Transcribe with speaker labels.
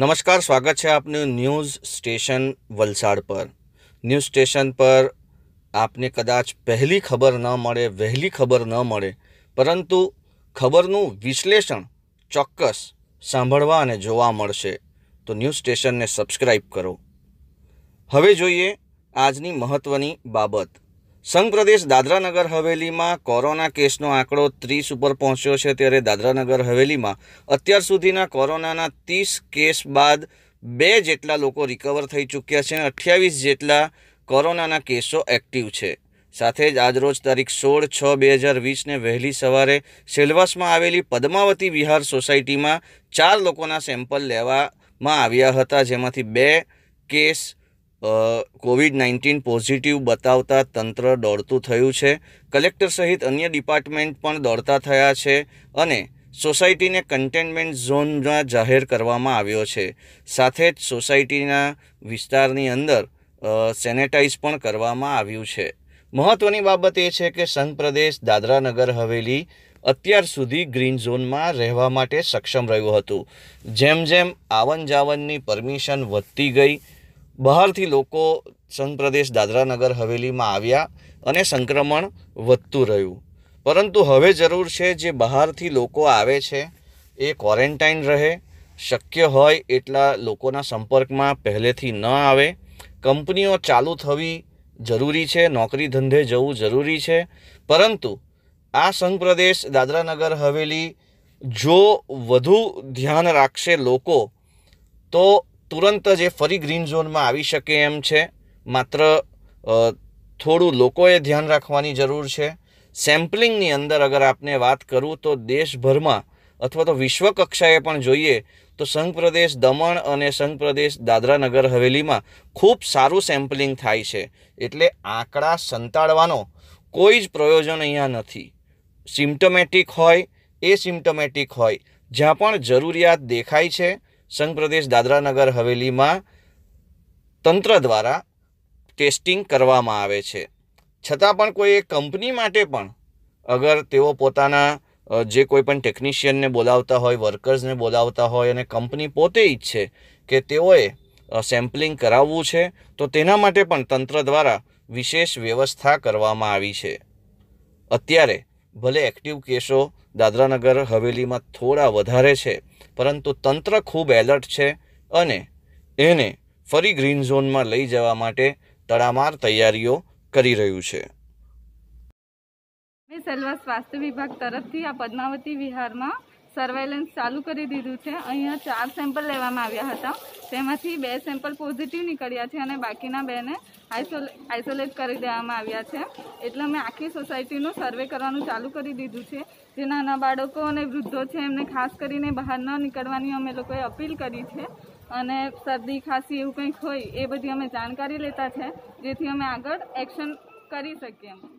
Speaker 1: નમસ્કાર સ્વાગત છે આપનું ન્યૂઝ સ્ટેશન વલસાડ પર ન્યૂઝ સ્ટેશન પર આપને કદાચ પહેલી ખબર ન મળે વહેલી ખબર ન મળે પરંતુ ખબરનું વિશ્લેષણ ચોક્કસ સાંભળવા અને જોવા મળશે તો ન્યૂઝ સ્ટેશનને સબસ્ક્રાઈબ કરો હવે જોઈએ આજની મહત્ત્વની બાબત સંઘ પ્રદેશ દાદરાનગર હવેલીમાં કોરોના કેસનો આંકડો ત્રીસ ઉપર પહોંચ્યો છે ત્યારે દાદરાનગર હવેલીમાં અત્યાર સુધીના કોરોનાના ત્રીસ કેસ બાદ બે જેટલા લોકો રિકવર થઈ ચૂક્યા છે અને અઠ્યાવીસ જેટલા કોરોનાના કેસો એક્ટિવ છે સાથે જ આજરોજ તારીખ સોળ છ બે હજાર વીસને વહેલી સવારે સેલવાસમાં આવેલી પદ્માવતી વિહાર સોસાયટીમાં ચાર લોકોના સેમ્પલ લેવામાં આવ્યા હતા જેમાંથી બે કેસ કોવિડ નાઇન્ટીન પોઝિટિવ બતાવતા તંત્ર દોડતું થયું છે કલેક્ટર સહિત અન્ય ડિપાર્ટમેન્ટ પણ દોડતા થયા છે અને સોસાયટીને કન્ટેનમેન્ટ ઝોનમાં જાહેર કરવામાં આવ્યો છે સાથે જ સોસાયટીના વિસ્તારની અંદર સેનેટાઇઝ પણ કરવામાં આવ્યું છે મહત્ત્વની બાબત એ છે કે સંઘ પ્રદેશ દાદરાનગર હવેલી અત્યાર સુધી ગ્રીન ઝોનમાં રહેવા માટે સક્ષમ રહ્યું હતું જેમ જેમ આવન જાવનની પરમિશન વધતી ગઈ બહારથી લોકો સંપ્રદેશ દાદરાનગર હવેલીમાં આવ્યા અને સંક્રમણ વધતું રહ્યું પરંતુ હવે જરૂર છે જે બહારથી લોકો આવે છે એ ક્વોરન્ટાઇન રહે શક્ય હોય એટલા લોકોના સંપર્કમાં પહેલેથી ન આવે કંપનીઓ ચાલુ થવી જરૂરી છે નોકરી ધંધે જવું જરૂરી છે પરંતુ આ સંપ્રદેશ દાદરાનગર હવેલી જો વધુ ધ્યાન રાખશે લોકો તો તુરંત જ એ ફરી ગ્રીન ઝોનમાં આવી શકે એમ છે માત્ર થોડું લોકોએ ધ્યાન રાખવાની જરૂર છે સેમ્પલિંગની અંદર અગર આપને વાત કરું તો દેશભરમાં અથવા તો વિશ્વ કક્ષાએ પણ જોઈએ તો સંઘ પ્રદેશ દમણ અને સંઘ પ્રદેશ દાદરા નગર હવેલીમાં ખૂબ સારું સેમ્પલિંગ થાય છે એટલે આંકડા સંતાડવાનો કોઈ જ પ્રયોજન અહીંયા નથી સિમ્ટોમેટિક હોય એ સિમ્ટોમેટિક હોય જ્યાં પણ જરૂરિયાત દેખાય છે સંઘ પ્રદેશ દાદરાનગર હવેલીમાં તંત્ર દ્વારા ટેસ્ટિંગ કરવામાં આવે છે છતાં પણ કોઈ એક કંપની માટે પણ અગર તેઓ પોતાના જે કોઈ પણ ટેકનિશિયનને બોલાવતા હોય વર્કર્સને બોલાવતા હોય અને કંપની પોતે ઈચ્છે કે તેઓએ સેમ્પલિંગ કરાવવું છે તો તેના માટે પણ તંત્ર દ્વારા વિશેષ વ્યવસ્થા કરવામાં આવી છે અત્યારે ભલે એક્ટિવ કેસો દાદરાનગર હવેલીમાં થોડા વધારે છે પરંતુ તંત્ર ખૂબ એલર્ટ છે અને એને ફરી ગ્રીન ઝોનમાં લઈ જવા માટે તડામાર તૈયારીઓ કરી રહ્યું
Speaker 2: છે મેં સ્વાસ્થ્ય વિભાગ તરફથી આ પદ્માવતી વિહારમાં સર્વેલન્સ ચાલુ કરી દીધું છે અહીંયા ચાર સેમ્પલ લેવામાં આવ્યા હતા તેમાંથી બે સેમ્પલ પોઝિટિવ નીકળ્યા છે અને બાકીના બેને આઇસોલેટ કરી દેવામાં આવ્યા છે એટલે અમે આખી સોસાયટીનું સર્વે કરવાનું ચાલુ કરી દીધું છે જે નાના બાળકો અને વૃદ્ધો છે એમને ખાસ કરીને બહાર ન નીકળવાની અમે લોકોએ અપીલ કરી છે અને શરદી ખાંસી એવું કંઈક હોય એ બધી અમે જાણકારી લેતા છે જેથી અમે આગળ એક્શન કરી શકીએ